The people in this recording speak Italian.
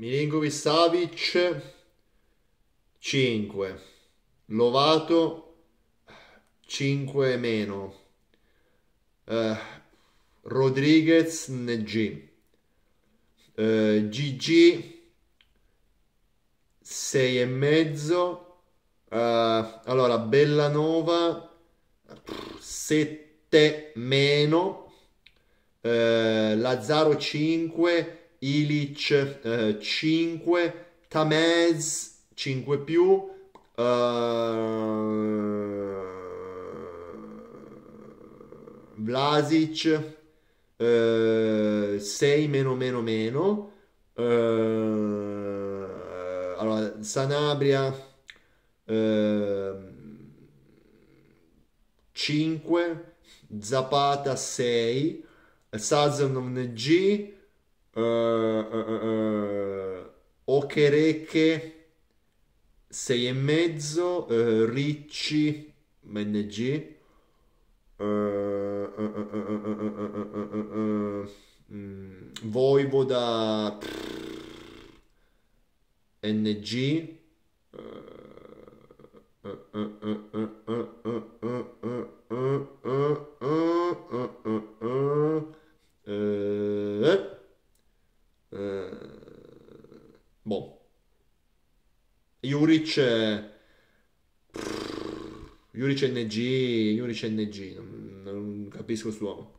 Milinkovic Savic 5 Lovato 5 meno uh, Rodriguez NG uh, eh, GG 6 e mezzo uh, allora Bellanova 7 meno uh, Lazzaro 5 Ilic eh, 5, Tamez 5 più, eh, Vlasic eh, 6 meno meno meno, eh, allora Sanabria 5, eh, Zapata 6, Sazonov G, uh, uh, uh, Okereke 6 e mezzo, Ricci NG Voivoda NG Boh. Juric... Juric NG, Juric NG, non, non capisco quest'uomo.